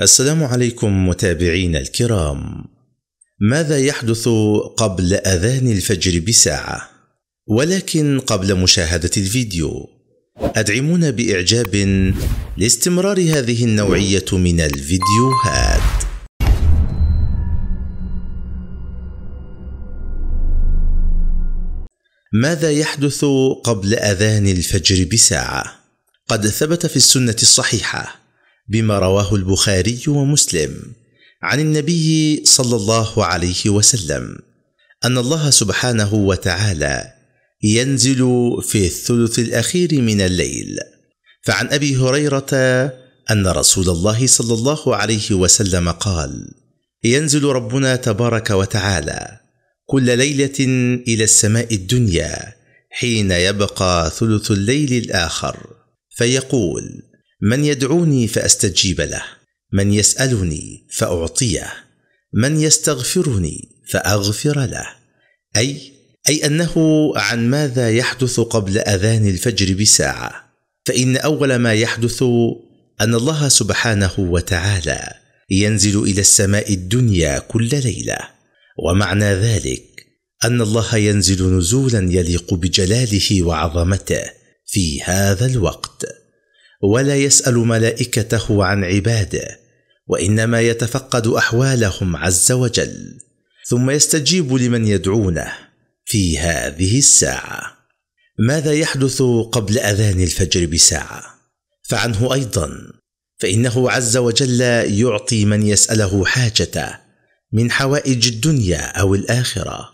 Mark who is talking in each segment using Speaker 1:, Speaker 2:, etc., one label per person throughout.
Speaker 1: السلام عليكم متابعينا الكرام. ماذا يحدث قبل اذان الفجر بساعه؟ ولكن قبل مشاهده الفيديو ادعمونا باعجاب لاستمرار هذه النوعيه من الفيديوهات. ماذا يحدث قبل اذان الفجر بساعه؟ قد ثبت في السنه الصحيحه بما رواه البخاري ومسلم عن النبي صلى الله عليه وسلم ان الله سبحانه وتعالى ينزل في الثلث الاخير من الليل فعن ابي هريره ان رسول الله صلى الله عليه وسلم قال ينزل ربنا تبارك وتعالى كل ليله الى السماء الدنيا حين يبقى ثلث الليل الاخر فيقول من يدعوني فاستجيب له من يسالني فاعطيه من يستغفرني فاغفر له اي اي انه عن ماذا يحدث قبل اذان الفجر بساعه فان اول ما يحدث ان الله سبحانه وتعالى ينزل الى السماء الدنيا كل ليله ومعنى ذلك ان الله ينزل نزولا يليق بجلاله وعظمته في هذا الوقت ولا يسال ملائكته عن عباده وانما يتفقد احوالهم عز وجل ثم يستجيب لمن يدعونه في هذه الساعه ماذا يحدث قبل اذان الفجر بساعه فعنه ايضا فانه عز وجل يعطي من يساله حاجته من حوائج الدنيا او الاخره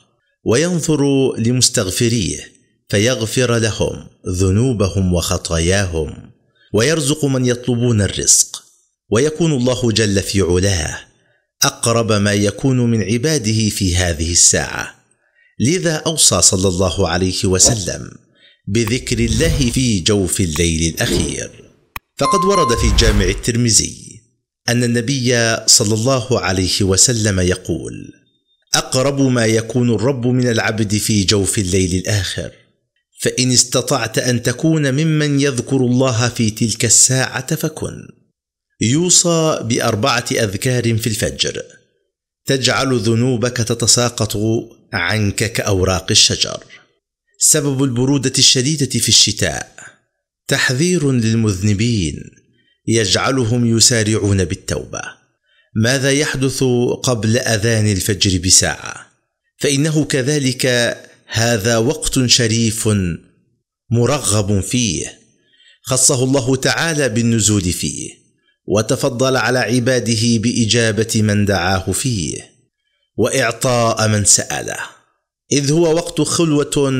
Speaker 1: وينظر لمستغفريه فيغفر لهم ذنوبهم وخطاياهم ويرزق من يطلبون الرزق ويكون الله جل في علاه اقرب ما يكون من عباده في هذه الساعه لذا اوصى صلى الله عليه وسلم بذكر الله في جوف الليل الاخير فقد ورد في جامع الترمذي ان النبي صلى الله عليه وسلم يقول اقرب ما يكون الرب من العبد في جوف الليل الاخر فان استطعت ان تكون ممن يذكر الله في تلك الساعه فكن يوصى باربعه اذكار في الفجر تجعل ذنوبك تتساقط عنك كاوراق الشجر سبب البروده الشديده في الشتاء تحذير للمذنبين يجعلهم يسارعون بالتوبه ماذا يحدث قبل اذان الفجر بساعه فانه كذلك هذا وقت شريف مرغب فيه خصه الله تعالى بالنزول فيه وتفضل على عباده باجابه من دعاه فيه واعطاء من ساله اذ هو وقت خلوه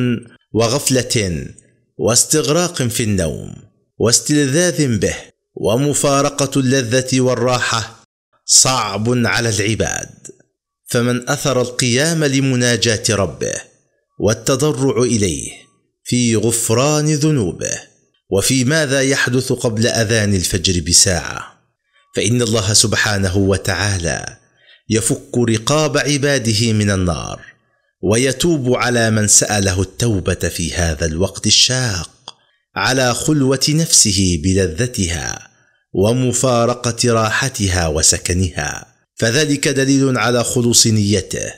Speaker 1: وغفله واستغراق في النوم واستلذاذ به ومفارقه اللذه والراحه صعب على العباد فمن اثر القيام لمناجاه ربه والتضرع اليه في غفران ذنوبه وفي ماذا يحدث قبل اذان الفجر بساعه فان الله سبحانه وتعالى يفك رقاب عباده من النار ويتوب على من ساله التوبه في هذا الوقت الشاق على خلوه نفسه بلذتها ومفارقه راحتها وسكنها فذلك دليل على خلوص نيته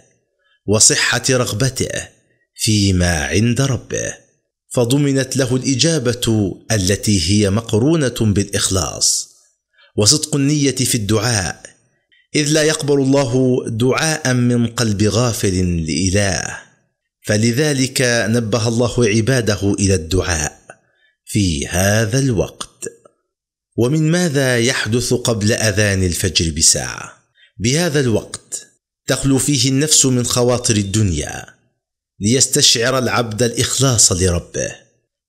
Speaker 1: وصحه رغبته فيما عند ربه فضمنت له الاجابه التي هي مقرونه بالاخلاص وصدق النيه في الدعاء اذ لا يقبل الله دعاء من قلب غافل لاله فلذلك نبه الله عباده الى الدعاء في هذا الوقت ومن ماذا يحدث قبل اذان الفجر بساعه بهذا الوقت تخلو فيه النفس من خواطر الدنيا ليستشعر العبد الاخلاص لربه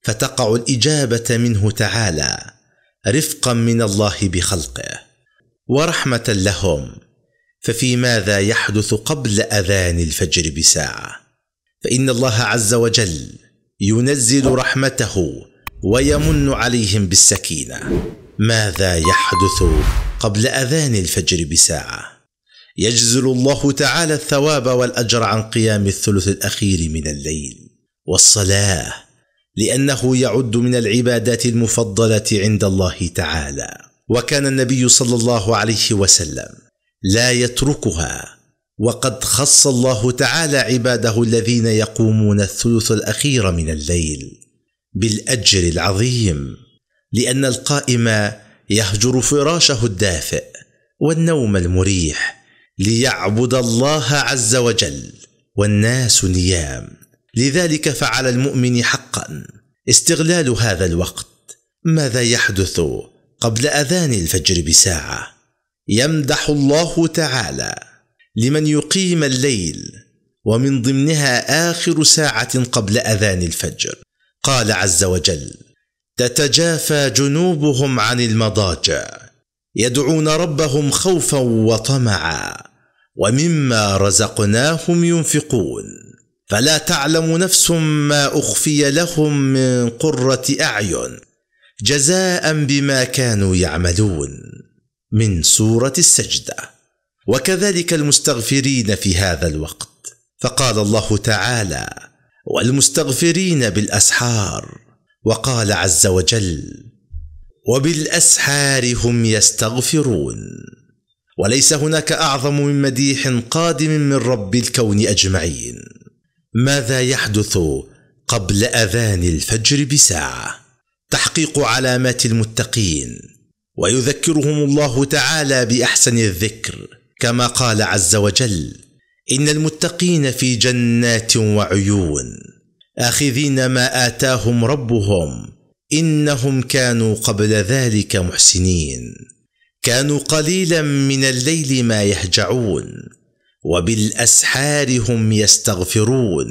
Speaker 1: فتقع الاجابه منه تعالى رفقا من الله بخلقه ورحمه لهم ففي ماذا يحدث قبل اذان الفجر بساعه فان الله عز وجل ينزل رحمته ويمن عليهم بالسكينه ماذا يحدث قبل اذان الفجر بساعه يجزل الله تعالى الثواب والاجر عن قيام الثلث الاخير من الليل والصلاه لانه يعد من العبادات المفضله عند الله تعالى وكان النبي صلى الله عليه وسلم لا يتركها وقد خص الله تعالى عباده الذين يقومون الثلث الاخير من الليل بالاجر العظيم لان القائم يهجر فراشه الدافئ والنوم المريح ليعبد الله عز وجل والناس نيام لذلك فعلى المؤمن حقا استغلال هذا الوقت ماذا يحدث قبل اذان الفجر بساعه يمدح الله تعالى لمن يقيم الليل ومن ضمنها اخر ساعه قبل اذان الفجر قال عز وجل تتجافى جنوبهم عن المضاجع يدعون ربهم خوفا وطمعا ومما رزقناهم ينفقون فلا تعلم نفس ما اخفي لهم من قره اعين جزاء بما كانوا يعملون من سوره السجده وكذلك المستغفرين في هذا الوقت فقال الله تعالى والمستغفرين بالاسحار وقال عز وجل وبالاسحار هم يستغفرون وليس هناك اعظم من مديح قادم من رب الكون اجمعين ماذا يحدث قبل اذان الفجر بساعه تحقيق علامات المتقين ويذكرهم الله تعالى باحسن الذكر كما قال عز وجل ان المتقين في جنات وعيون اخذين ما اتاهم ربهم انهم كانوا قبل ذلك محسنين كانوا قليلا من الليل ما يهجعون وبالاسحار هم يستغفرون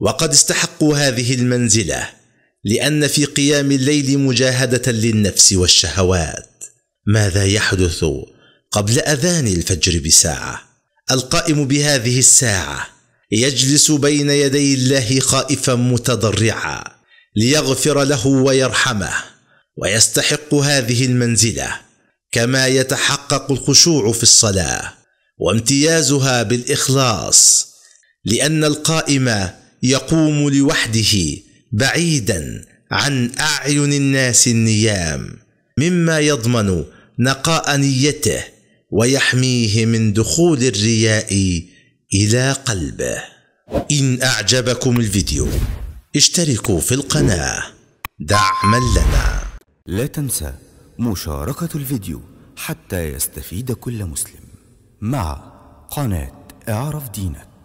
Speaker 1: وقد استحقوا هذه المنزله لان في قيام الليل مجاهده للنفس والشهوات ماذا يحدث قبل اذان الفجر بساعه القائم بهذه الساعه يجلس بين يدي الله خائفا متضرعا ليغفر له ويرحمه ويستحق هذه المنزله كما يتحقق الخشوع في الصلاه وامتيازها بالاخلاص لان القائم يقوم لوحده بعيدا عن اعين الناس النيام مما يضمن نقاء نيته ويحميه من دخول الرياء الى قلبه ان اعجبكم الفيديو اشتركوا في القناه دعما لنا لا تنسى مشاركة الفيديو حتى يستفيد كل مسلم مع قناة اعرف دينك